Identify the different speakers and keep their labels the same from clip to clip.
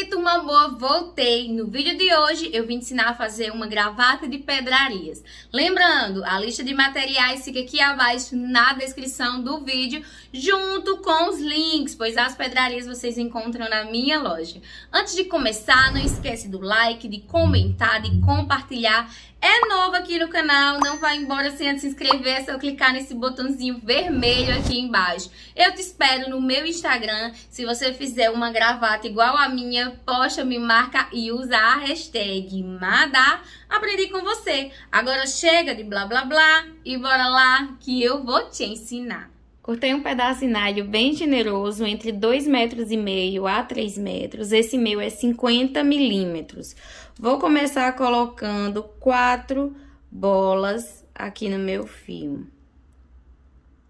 Speaker 1: aí, turma boa, voltei! No vídeo de hoje eu vim ensinar a fazer uma gravata de pedrarias. Lembrando, a lista de materiais fica aqui abaixo na descrição do vídeo, junto com os links, pois as pedrarias vocês encontram na minha loja. Antes de começar, não esquece do like, de comentar, de compartilhar é novo aqui no canal, não vai embora sem antes se inscrever, é só clicar nesse botãozinho vermelho aqui embaixo. Eu te espero no meu Instagram, se você fizer uma gravata igual a minha, posta, me marca e usa a hashtag Madá, aprendi com você. Agora chega de blá blá blá e bora lá que eu vou te ensinar. Cortei um pedaço de nalho bem generoso, entre 2,5 metros e meio a 3 metros. Esse meu é 50 milímetros. Vou começar colocando quatro bolas aqui no meu fio.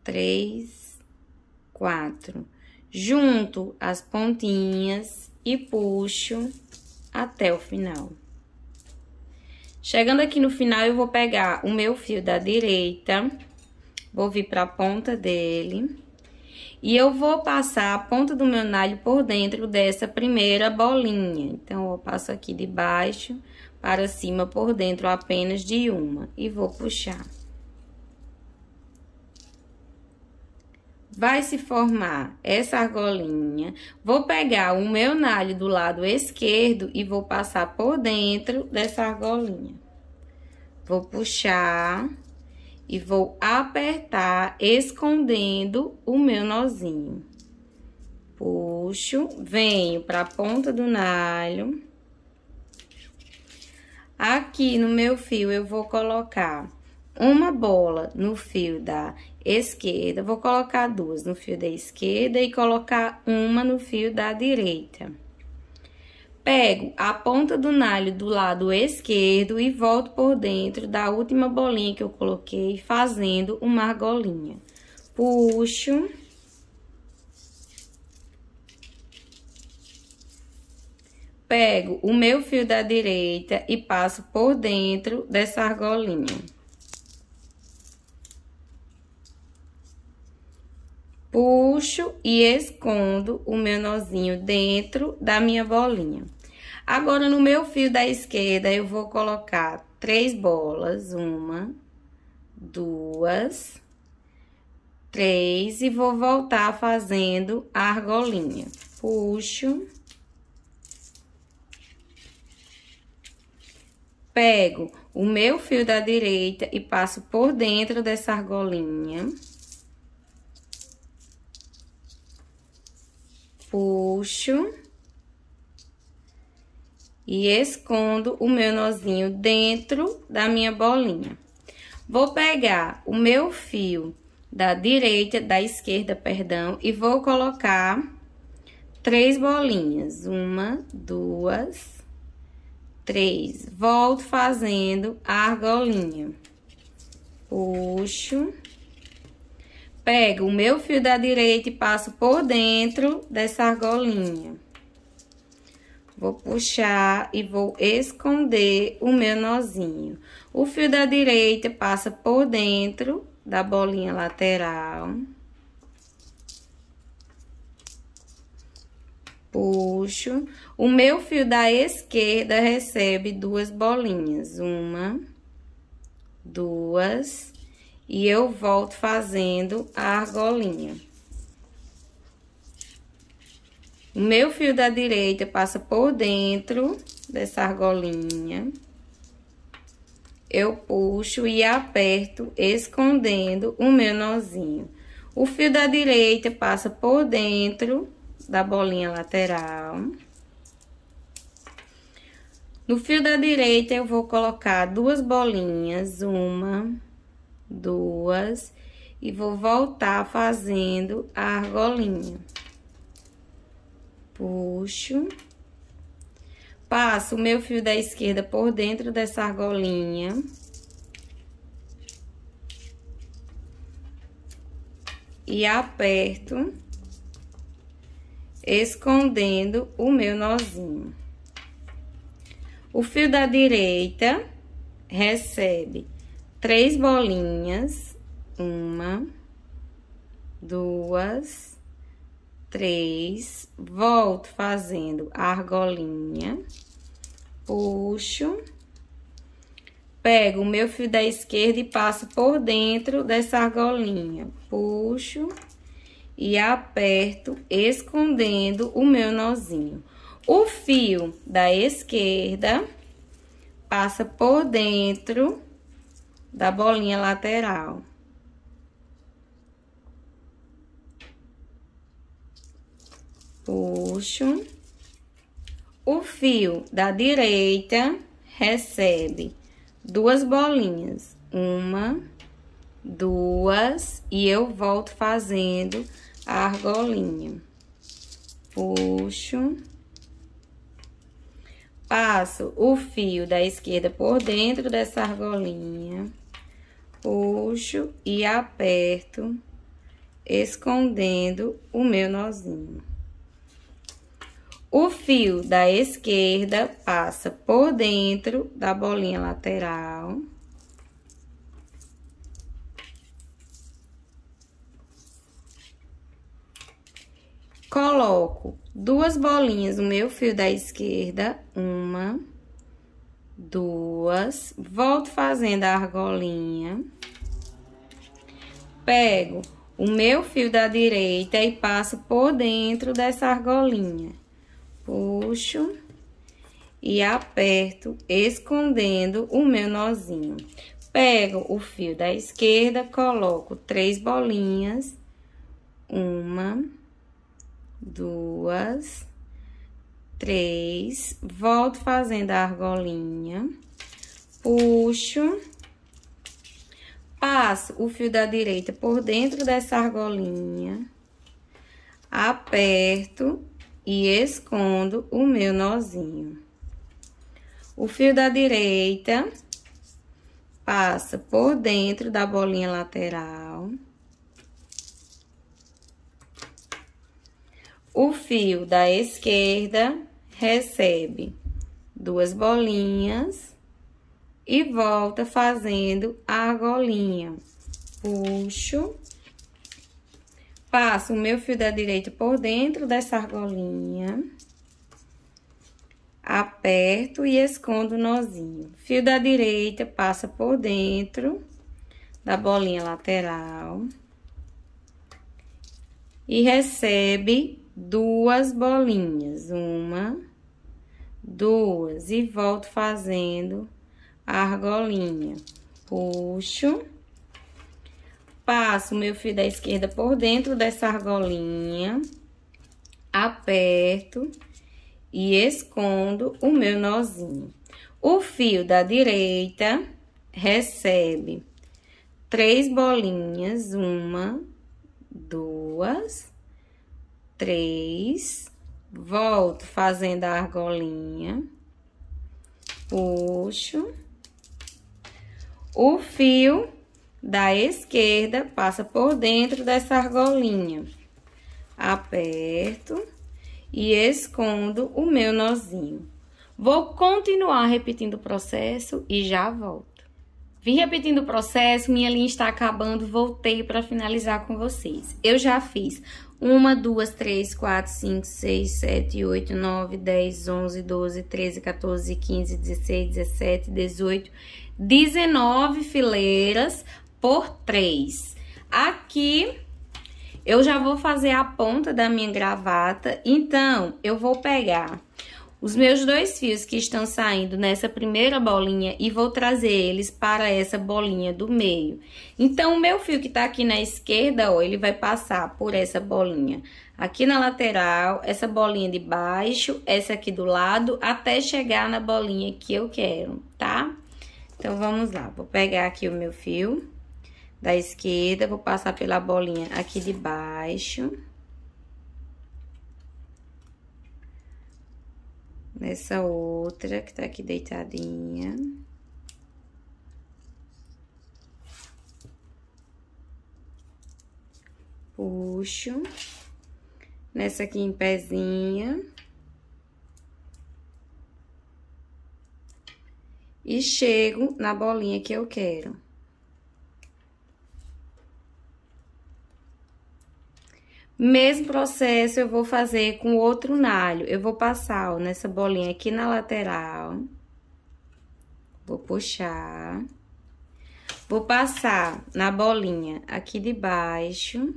Speaker 1: Três, quatro. Junto as pontinhas e puxo até o final. Chegando aqui no final, eu vou pegar o meu fio da direita Vou vir para a ponta dele. E eu vou passar a ponta do meu nalho por dentro dessa primeira bolinha. Então, eu passo aqui de baixo para cima por dentro apenas de uma. E vou puxar. Vai se formar essa argolinha. Vou pegar o meu nalho do lado esquerdo e vou passar por dentro dessa argolinha. Vou puxar e vou apertar escondendo o meu nozinho. Puxo, venho para a ponta do nalho. Aqui no meu fio eu vou colocar uma bola no fio da esquerda, vou colocar duas no fio da esquerda e colocar uma no fio da direita. Pego a ponta do nalho do lado esquerdo e volto por dentro da última bolinha que eu coloquei, fazendo uma argolinha. Puxo. Pego o meu fio da direita e passo por dentro dessa argolinha. Puxo e escondo o meu nozinho dentro da minha bolinha. Agora, no meu fio da esquerda, eu vou colocar três bolas. Uma, duas, três. E vou voltar fazendo a argolinha. Puxo. Pego o meu fio da direita e passo por dentro dessa argolinha. Puxo e escondo o meu nozinho dentro da minha bolinha. Vou pegar o meu fio da direita, da esquerda, perdão, e vou colocar três bolinhas. Uma, duas, três. Volto fazendo a argolinha. Puxo. Pego o meu fio da direita e passo por dentro dessa argolinha. Vou puxar e vou esconder o meu nozinho. O fio da direita passa por dentro da bolinha lateral. Puxo. O meu fio da esquerda recebe duas bolinhas. Uma, duas. E eu volto fazendo a argolinha. O meu fio da direita passa por dentro dessa argolinha. Eu puxo e aperto, escondendo o meu nozinho. O fio da direita passa por dentro da bolinha lateral. No fio da direita, eu vou colocar duas bolinhas, uma, duas, e vou voltar fazendo a argolinha. Puxo. Passo o meu fio da esquerda por dentro dessa argolinha. E aperto, escondendo o meu nozinho. O fio da direita recebe três bolinhas. Uma, duas, três, volto fazendo a argolinha, puxo, pego o meu fio da esquerda e passo por dentro dessa argolinha, puxo e aperto, escondendo o meu nozinho. O fio da esquerda passa por dentro da bolinha lateral. puxo. O fio da direita recebe duas bolinhas, uma, duas, e eu volto fazendo a argolinha. Puxo. Passo o fio da esquerda por dentro dessa argolinha. Puxo e aperto, escondendo o meu nozinho. O fio da esquerda passa por dentro da bolinha lateral. Coloco duas bolinhas no meu fio da esquerda, uma, duas, volto fazendo a argolinha. Pego o meu fio da direita e passo por dentro dessa argolinha puxo e aperto, escondendo o meu nozinho. Pego o fio da esquerda, coloco três bolinhas, uma, duas, três, volto fazendo a argolinha, puxo, passo o fio da direita por dentro dessa argolinha, aperto e escondo o meu nozinho. O fio da direita passa por dentro da bolinha lateral. O fio da esquerda recebe duas bolinhas e volta fazendo a argolinha. Puxo Passo o meu fio da direita por dentro dessa argolinha. Aperto e escondo o nozinho. Fio da direita passa por dentro da bolinha lateral. E recebe duas bolinhas. Uma, duas. E volto fazendo a argolinha. Puxo passo meu fio da esquerda por dentro dessa argolinha, aperto e escondo o meu nozinho. O fio da direita recebe três bolinhas, uma, duas, três, volto fazendo a argolinha, puxo, o fio da esquerda, passa por dentro dessa argolinha. Aperto e escondo o meu nozinho. Vou continuar repetindo o processo e já volto. Vim repetindo o processo, minha linha está acabando, voltei para finalizar com vocês. Eu já fiz 1, 2, 3, 4, 5, 6, 7, 8, 9, 10, 11, 12, 13, 14, 15, 16, 17, 18, 19 fileiras por três. Aqui, eu já vou fazer a ponta da minha gravata, então, eu vou pegar os meus dois fios que estão saindo nessa primeira bolinha e vou trazer eles para essa bolinha do meio. Então, o meu fio que tá aqui na esquerda, ó, ele vai passar por essa bolinha aqui na lateral, essa bolinha de baixo, essa aqui do lado, até chegar na bolinha que eu quero, tá? Então, vamos lá. Vou pegar aqui o meu fio da esquerda, vou passar pela bolinha aqui de baixo. Nessa outra que tá aqui deitadinha. Puxo. Nessa aqui em pezinha. E chego na bolinha que eu quero. Mesmo processo eu vou fazer com outro nalho. Eu vou passar ó, nessa bolinha aqui na lateral. Vou puxar. Vou passar na bolinha aqui de baixo.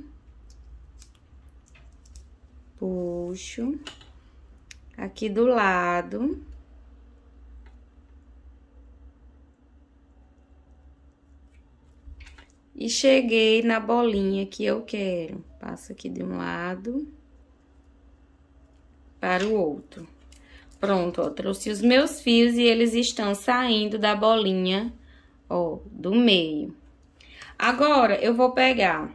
Speaker 1: Puxo. Aqui do lado. E cheguei na bolinha que eu quero. Passo aqui de um lado para o outro. Pronto, ó, trouxe os meus fios e eles estão saindo da bolinha, ó, do meio. Agora, eu vou pegar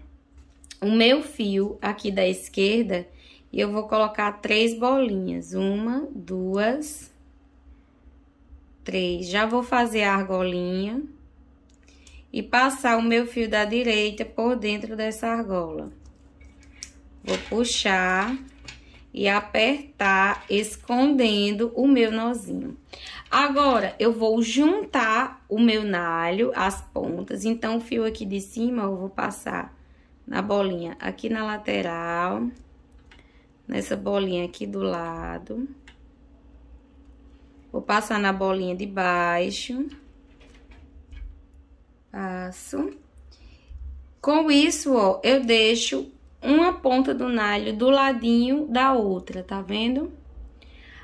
Speaker 1: o meu fio aqui da esquerda e eu vou colocar três bolinhas. Uma, duas, três. Já vou fazer a argolinha e passar o meu fio da direita por dentro dessa argola. Vou puxar e apertar, escondendo o meu nozinho. Agora, eu vou juntar o meu nalho, as pontas. Então, o fio aqui de cima, eu vou passar na bolinha aqui na lateral, nessa bolinha aqui do lado. Vou passar na bolinha de baixo. Passo. Com isso, ó, eu deixo uma ponta do nalho do ladinho da outra, tá vendo?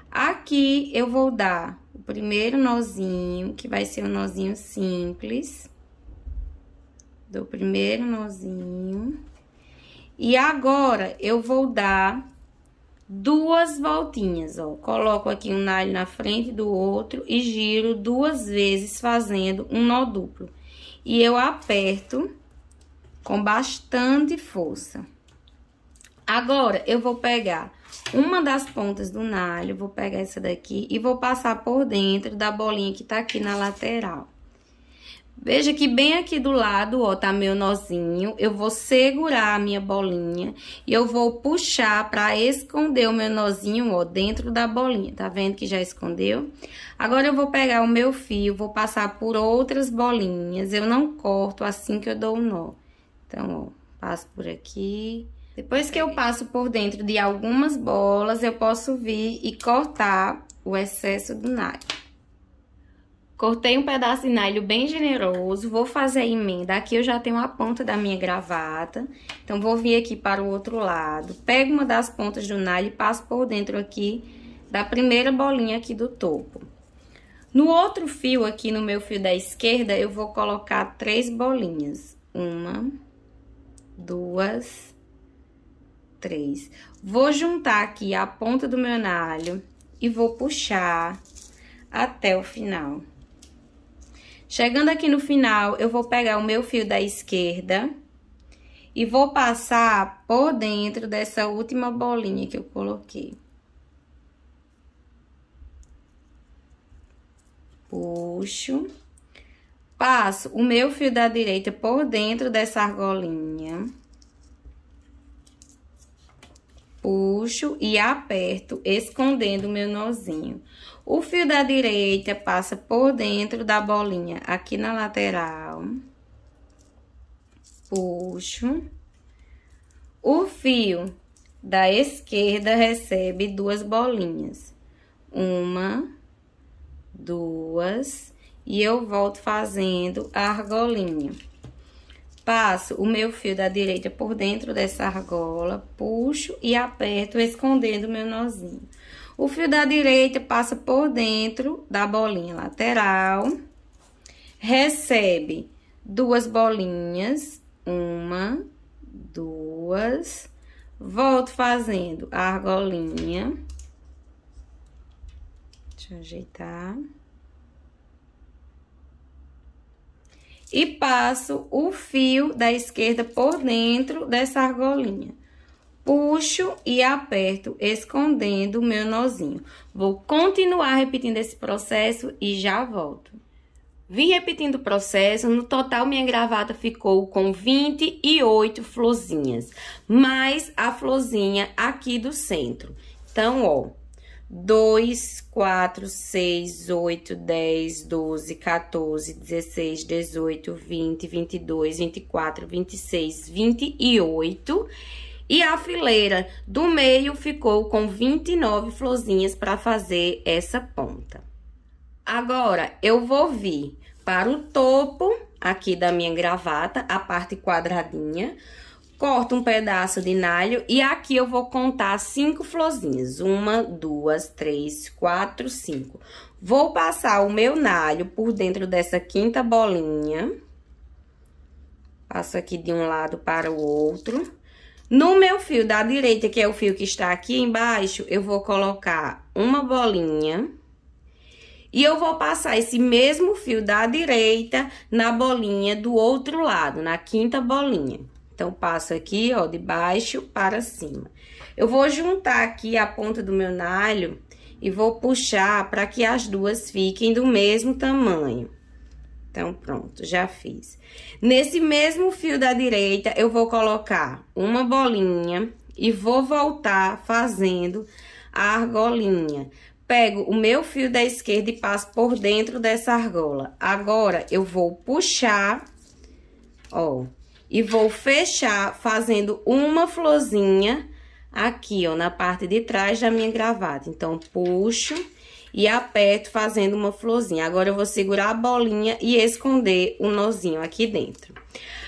Speaker 1: Aqui eu vou dar o primeiro nozinho, que vai ser um nozinho simples. Do primeiro nozinho. E agora, eu vou dar duas voltinhas, ó. Coloco aqui um nalho na frente do outro e giro duas vezes fazendo um nó duplo. E eu aperto com bastante força. Agora, eu vou pegar uma das pontas do nalho, vou pegar essa daqui e vou passar por dentro da bolinha que tá aqui na lateral. Veja que bem aqui do lado, ó, tá meu nozinho. Eu vou segurar a minha bolinha e eu vou puxar pra esconder o meu nozinho, ó, dentro da bolinha. Tá vendo que já escondeu? Agora eu vou pegar o meu fio, vou passar por outras bolinhas. Eu não corto assim que eu dou o nó. Então, ó, passo por aqui, depois que eu passo por dentro de algumas bolas, eu posso vir e cortar o excesso do nylon. Cortei um pedaço de nylon bem generoso, vou fazer a emenda. Aqui eu já tenho a ponta da minha gravata, então vou vir aqui para o outro lado. Pego uma das pontas do nylon e passo por dentro aqui da primeira bolinha aqui do topo. No outro fio aqui, no meu fio da esquerda, eu vou colocar três bolinhas. Uma, duas, três. Vou juntar aqui a ponta do meu enalho e vou puxar até o final. Chegando aqui no final, eu vou pegar o meu fio da esquerda e vou passar por dentro dessa última bolinha que eu coloquei. Puxo. Passo o meu fio da direita por dentro dessa argolinha puxo e aperto, escondendo meu nozinho. O fio da direita passa por dentro da bolinha, aqui na lateral. Puxo. O fio da esquerda recebe duas bolinhas. Uma, duas, e eu volto fazendo a argolinha. Passo o meu fio da direita por dentro dessa argola, puxo e aperto, escondendo o meu nozinho. O fio da direita passa por dentro da bolinha lateral, recebe duas bolinhas, uma, duas, volto fazendo a argolinha, deixa eu ajeitar. e passo o fio da esquerda por dentro dessa argolinha. Puxo e aperto, escondendo o meu nozinho. Vou continuar repetindo esse processo e já volto. Vim repetindo o processo, no total minha gravata ficou com 28 florzinhas, mais a florzinha aqui do centro. Então, ó, 2, 4, 6, 8, 10, 12, 14, 16, 18, 20, 22, 24, 26, 28. E a fileira do meio ficou com 29 florzinhas para fazer essa ponta. Agora, eu vou vir para o topo aqui da minha gravata, a parte quadradinha corto um pedaço de nalho e aqui eu vou contar cinco florzinhas. Uma, duas, três, quatro, cinco. Vou passar o meu nalho por dentro dessa quinta bolinha. Passo aqui de um lado para o outro. No meu fio da direita, que é o fio que está aqui embaixo, eu vou colocar uma bolinha. E eu vou passar esse mesmo fio da direita na bolinha do outro lado, na quinta bolinha. Então, passo aqui, ó, de baixo para cima. Eu vou juntar aqui a ponta do meu nalho e vou puxar para que as duas fiquem do mesmo tamanho. Então, pronto, já fiz. Nesse mesmo fio da direita, eu vou colocar uma bolinha e vou voltar fazendo a argolinha. Pego o meu fio da esquerda e passo por dentro dessa argola. Agora, eu vou puxar, ó, e vou fechar fazendo uma florzinha aqui, ó, na parte de trás da minha gravata. Então, puxo e aperto fazendo uma florzinha. Agora, eu vou segurar a bolinha e esconder o nozinho aqui dentro.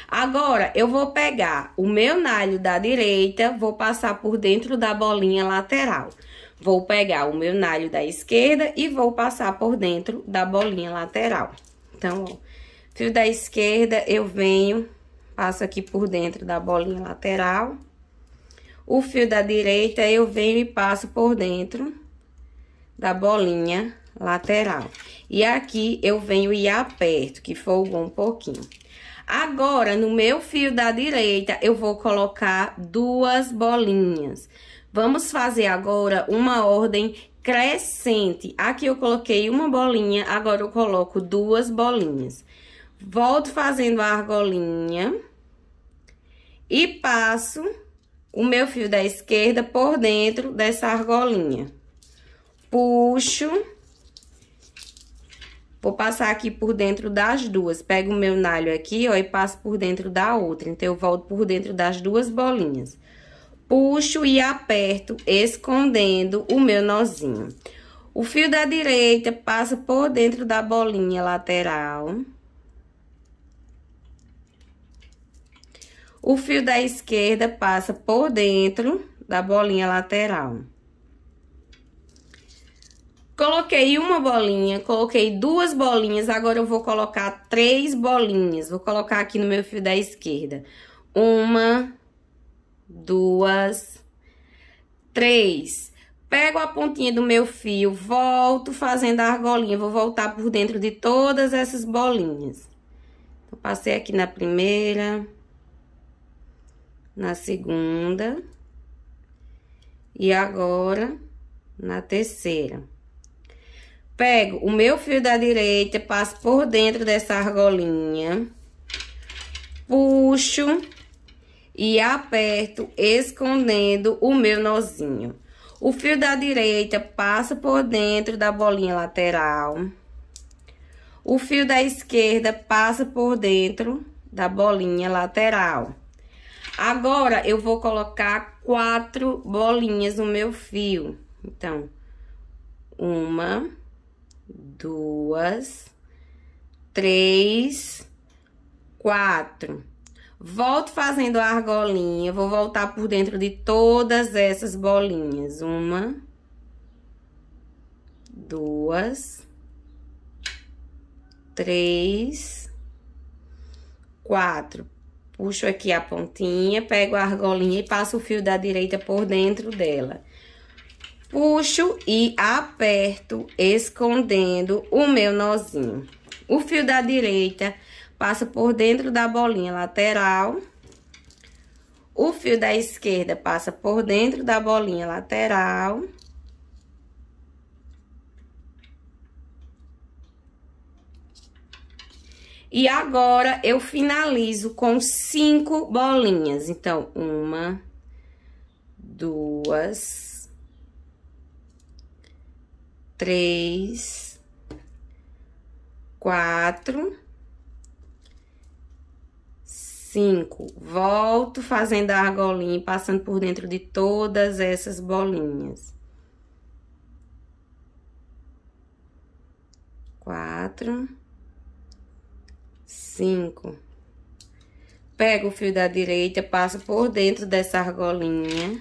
Speaker 1: Agora, eu vou pegar o meu nalho da direita, vou passar por dentro da bolinha lateral. Vou pegar o meu nalho da esquerda e vou passar por dentro da bolinha lateral. Então, ó, fio da esquerda, eu venho passo aqui por dentro da bolinha lateral. O fio da direita eu venho e passo por dentro da bolinha lateral. E aqui eu venho e aperto, que folgou um pouquinho. Agora, no meu fio da direita, eu vou colocar duas bolinhas. Vamos fazer agora uma ordem crescente. Aqui eu coloquei uma bolinha, agora eu coloco duas bolinhas. Volto fazendo a argolinha e passo o meu fio da esquerda por dentro dessa argolinha. Puxo. Vou passar aqui por dentro das duas. Pego o meu nalho aqui, ó, e passo por dentro da outra. Então, eu volto por dentro das duas bolinhas. Puxo e aperto, escondendo o meu nozinho. O fio da direita passa por dentro da bolinha lateral. O fio da esquerda passa por dentro da bolinha lateral. Coloquei uma bolinha, coloquei duas bolinhas, agora eu vou colocar três bolinhas. Vou colocar aqui no meu fio da esquerda. Uma, duas, três. Pego a pontinha do meu fio, volto fazendo a argolinha. Vou voltar por dentro de todas essas bolinhas. Então, passei aqui na primeira na segunda e agora na terceira. Pego o meu fio da direita, passo por dentro dessa argolinha, puxo e aperto, escondendo o meu nozinho. O fio da direita passa por dentro da bolinha lateral. O fio da esquerda passa por dentro da bolinha lateral. Agora, eu vou colocar quatro bolinhas no meu fio. Então, uma, duas, três, quatro. Volto fazendo a argolinha, vou voltar por dentro de todas essas bolinhas. Uma, duas, três, quatro Puxo aqui a pontinha, pego a argolinha e passo o fio da direita por dentro dela. Puxo e aperto, escondendo o meu nozinho. O fio da direita passa por dentro da bolinha lateral. O fio da esquerda passa por dentro da bolinha lateral. E agora, eu finalizo com cinco bolinhas. Então, uma, duas, três, quatro, cinco. Volto fazendo a argolinha e passando por dentro de todas essas bolinhas. Quatro cinco. Pega o fio da direita, passo por dentro dessa argolinha.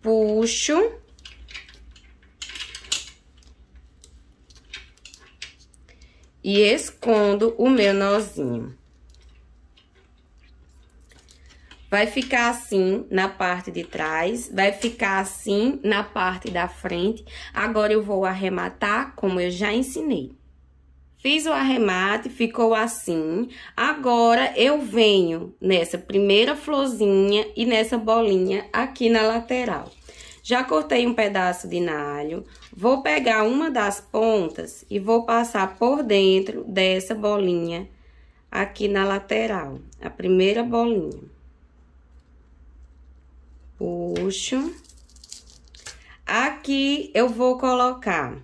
Speaker 1: Puxo. E escondo o meu nozinho. Vai ficar assim na parte de trás, vai ficar assim na parte da frente. Agora, eu vou arrematar como eu já ensinei. Fiz o arremate, ficou assim. Agora, eu venho nessa primeira florzinha e nessa bolinha aqui na lateral. Já cortei um pedaço de nalho, vou pegar uma das pontas e vou passar por dentro dessa bolinha aqui na lateral, a primeira bolinha. Puxo. Aqui eu vou colocar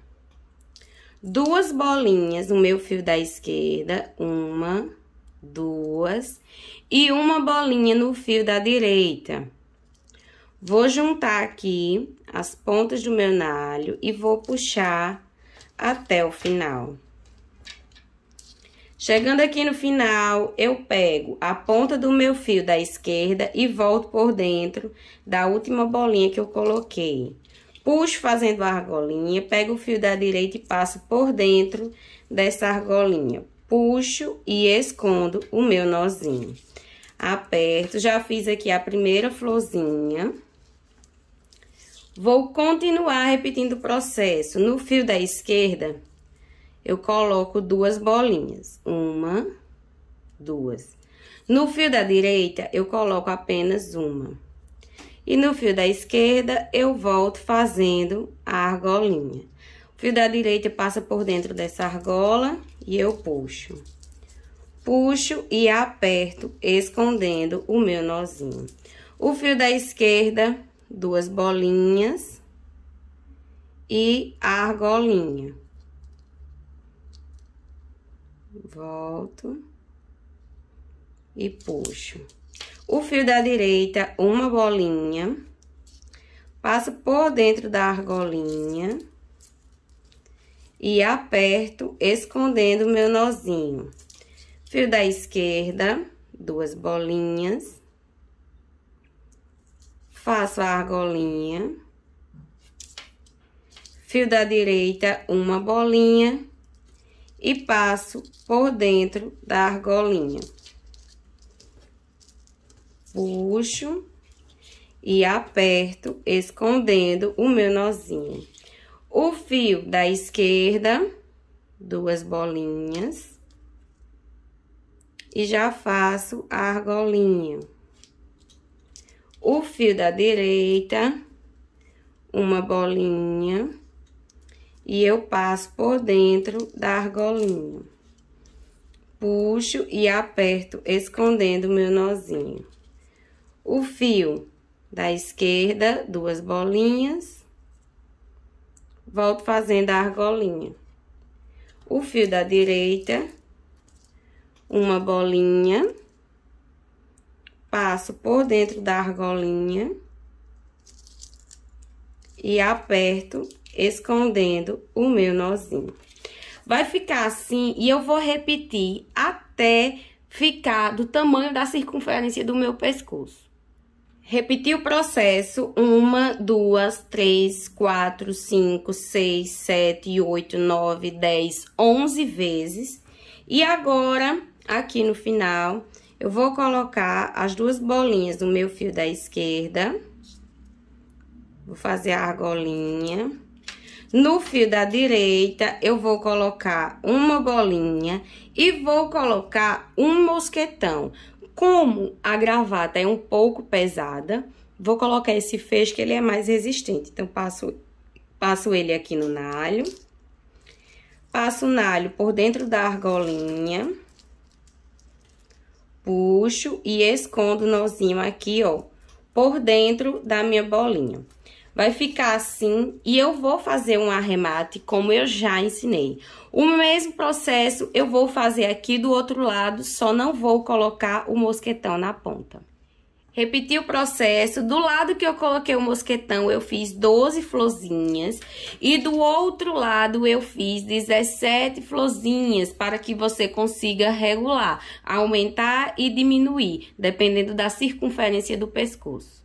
Speaker 1: duas bolinhas no meu fio da esquerda, uma, duas, e uma bolinha no fio da direita. Vou juntar aqui as pontas do meu nalho e vou puxar até o final. Chegando aqui no final, eu pego a ponta do meu fio da esquerda e volto por dentro da última bolinha que eu coloquei puxo fazendo a argolinha, pego o fio da direita e passo por dentro dessa argolinha. Puxo e escondo o meu nozinho. Aperto, já fiz aqui a primeira florzinha. Vou continuar repetindo o processo. No fio da esquerda, eu coloco duas bolinhas. Uma, duas. No fio da direita, eu coloco apenas uma. E no fio da esquerda, eu volto fazendo a argolinha. O fio da direita passa por dentro dessa argola e eu puxo. Puxo e aperto, escondendo o meu nozinho. O fio da esquerda, duas bolinhas e a argolinha. Volto e puxo. O fio da direita, uma bolinha. Passo por dentro da argolinha. E aperto, escondendo meu nozinho. Fio da esquerda, duas bolinhas. Faço a argolinha. Fio da direita, uma bolinha. E passo por dentro da argolinha puxo e aperto, escondendo o meu nozinho. O fio da esquerda, duas bolinhas. E já faço a argolinha. O fio da direita, uma bolinha. E eu passo por dentro da argolinha. Puxo e aperto, escondendo o meu nozinho o fio da esquerda, duas bolinhas, volto fazendo a argolinha. O fio da direita, uma bolinha, passo por dentro da argolinha e aperto, escondendo o meu nozinho. Vai ficar assim e eu vou repetir até ficar do tamanho da circunferência do meu pescoço. Repetir o processo. Uma, duas, três, quatro, cinco, seis, sete, oito, nove, dez, onze vezes. E agora, aqui no final, eu vou colocar as duas bolinhas no meu fio da esquerda. Vou fazer a argolinha. No fio da direita, eu vou colocar uma bolinha e vou colocar um mosquetão. Como a gravata é um pouco pesada, vou colocar esse fecho que ele é mais resistente. Então, passo, passo ele aqui no nalho. Passo o nalho por dentro da argolinha. Puxo e escondo o nozinho aqui, ó, por dentro da minha bolinha. Vai ficar assim e eu vou fazer um arremate como eu já ensinei. O mesmo processo eu vou fazer aqui do outro lado, só não vou colocar o mosquetão na ponta. Repeti o processo, do lado que eu coloquei o mosquetão eu fiz 12 florzinhas e do outro lado eu fiz 17 florzinhas para que você consiga regular, aumentar e diminuir, dependendo da circunferência do pescoço.